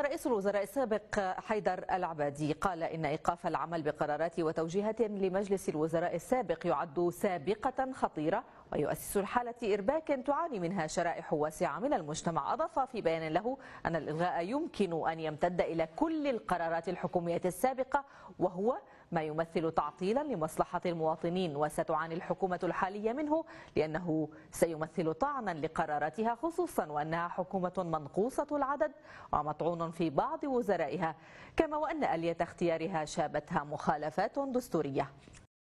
رئيس الوزراء السابق حيدر العبادي قال إن إيقاف العمل بقرارات وتوجيهات لمجلس الوزراء السابق يعد سابقة خطيرة ويؤسس الحالة إرباك تعاني منها شرائح واسعة من المجتمع أضاف في بيان له أن الإلغاء يمكن أن يمتد إلى كل القرارات الحكومية السابقة وهو ما يمثل تعطيلا لمصلحة المواطنين وستعاني الحكومة الحالية منه لأنه سيمثل طعنا لقراراتها خصوصا وأنها حكومة منقوصة العدد ومطعون في بعض وزرائها كما وأن آلية اختيارها شابتها مخالفات دستورية